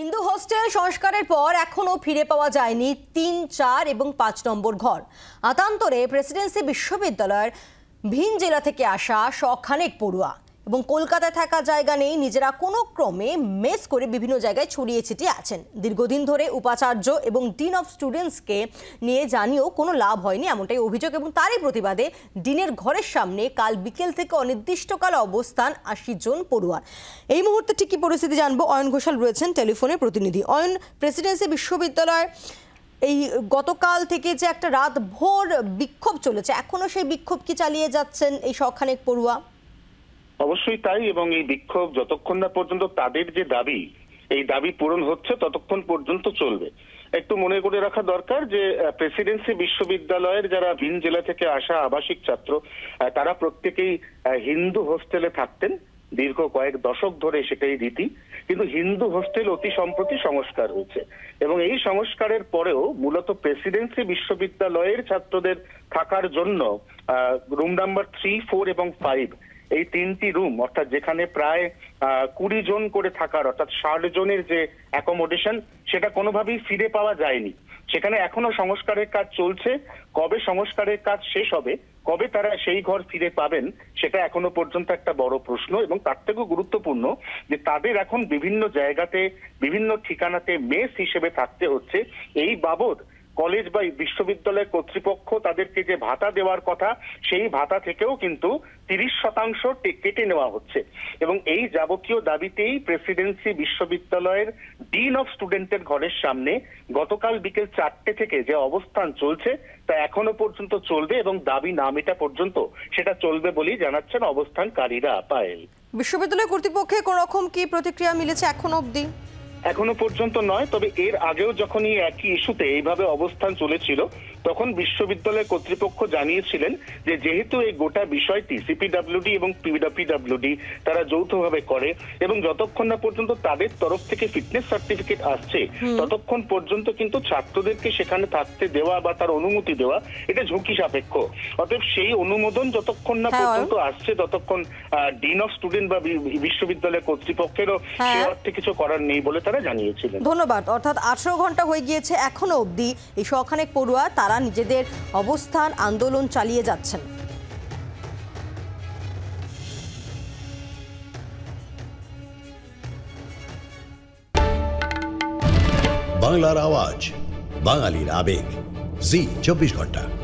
Hindu hostel সংস্কারের পর এখনও ফিরে পাওয়া যায়নি তিন চার এবং পাঁচ নম্বর ঘর আতান্তরে প্রেসিডেন্সি বিশ্ববিদ্যালয়ের ভিন জেলা থেকে আসা শখানেক পড়ুয়া এবং কলকাতায় থাকা জায়গা নেই নিজেরা কোনো ক্রমে মেস করে বিভিন্ন জায়গায় ছড়িয়ে ছিটিয়ে আছেন দীর্ঘদিন ধরে উপাচার্য এবং ডিন অফ স্টুডেন্টসকে নিয়ে জানিয়েও কোনো লাভ হয়নি এমনটাই অভিযোগ এবং তারই প্রতিবাদে ডিনের ঘরের সামনে কাল বিকেল থেকে অনির্দিষ্টকাল অবস্থান আশি জন পড়ুয়ার এই মুহূর্তে ঠিক কী পরিস্থিতি জানবো অয়ন ঘোষাল রয়েছেন টেলিফোনে প্রতিনিধি অয়ন প্রেসিডেন্সি বিশ্ববিদ্যালয় এই গতকাল থেকে যে একটা রাত ভোর বিক্ষোভ চলেছে এখনও সেই বিক্ষোভ কি চালিয়ে যাচ্ছেন এই সখানেক পড়ুয়া অবশ্যই তাই এবং এই বিক্ষোভ যতক্ষণ না পর্যন্ত তাদের যে দাবি এই দাবি পূরণ হচ্ছে ততক্ষণ পর্যন্ত চলবে একটু মনে করে রাখা দরকার যে প্রেসিডেন্সি বিশ্ববিদ্যালয়ের যারা ভিন জেলা থেকে আসা আবাসিক ছাত্র তারা প্রত্যেকেই হিন্দু হোস্টেলে থাকতেন দীর্ঘ কয়েক দশক ধরে সেটাই রীতি কিন্তু হিন্দু হোস্টেল অতি সম্প্রতি সংস্কার হয়েছে এবং এই সংস্কারের পরেও মূলত প্রেসিডেন্সি বিশ্ববিদ্যালয়ের ছাত্রদের থাকার জন্য রুম নাম্বার থ্রি ফোর এবং ফাইভ এই তিনটি রুম অর্থাৎ যেখানে প্রায় কুড়ি জন করে থাকার অর্থাৎ ষাট জনের যে অ্যাকোমোডেশন সেটা কোনোভাবেই ফিরে পাওয়া যায়নি সেখানে এখনো সংস্কারের কাজ চলছে কবে সংস্কারের কাজ শেষ হবে কবে তারা সেই ঘর ফিরে পাবেন সেটা এখনো পর্যন্ত একটা বড় প্রশ্ন এবং তার থেকেও গুরুত্বপূর্ণ যে তাদের এখন বিভিন্ন জায়গাতে বিভিন্ন ঠিকানাতে মেস হিসেবে থাকতে হচ্ছে এই বাবদ কলেজ বা বিশ্ববিদ্যালয় কর্তৃপক্ষ তাদেরকে যে ভাতা দেওয়ার কথা সেই ভাতা থেকেও কিন্তু তিরিশ শতাংশ কেটে নেওয়া হচ্ছে এবং এই যাবতীয় দাবিতেই প্রেসিডেন্সি বিশ্ববিদ্যালয়ের ডিন অফ স্টুডেন্টের ঘরের সামনে গতকাল বিকেল চারটে থেকে যে অবস্থান চলছে তা এখনো পর্যন্ত চলবে এবং দাবি না মেটা পর্যন্ত সেটা চলবে বলেই জানাচ্ছেন অবস্থানকারীরা পায়েল বিশ্ববিদ্যালয় কর্তৃপক্ষে কোন রকম কি প্রতিক্রিয়া মিলেছে এখন অবধি এখনো পর্যন্ত নয় তবে এর আগেও যখন এই একই ইস্যুতে এইভাবে অবস্থান চলেছিল তখন বিশ্ববিদ্যালয় কর্তৃপক্ষ জানিয়েছিলেন যে যেহেতু এই গোটা বিষয়টি সিপিডাব্লিউডি এবং পিডাব্লিউডি তারা যৌথভাবে করে এবং যতক্ষণ না পর্যন্ত তাদের তরফ থেকে ফিটনেস সার্টিফিকেট আসছে ততক্ষণ পর্যন্ত কিন্তু ছাত্রদেরকে সেখানে থাকতে দেওয়া বা তার অনুমতি দেওয়া এটা ঝুঁকি সাপেক্ষ অতএব সেই অনুমোদন যতক্ষণ না হ্যাঁ। পর্যন্ত আসছে ততক্ষণ ডিন অফ স্টুডেন্ট বা বিশ্ববিদ্যালয় কর্তৃপক্ষেরও হ্যাঁ। সে অর্থে কিছু করার নেই বলে তারা তারা জানিয়েছিলেন ধন্যবাদ অর্থাৎ আঠেরো ঘন্টা হয়ে গিয়েছে এখনো অবধি এই শখানেক পড়ুয়া তারা নিজেদের অবস্থান আন্দোলন চালিয়ে যাচ্ছেন বাংলার আওয়াজ বাঙালির আবেগ জি চব্বিশ ঘন্টা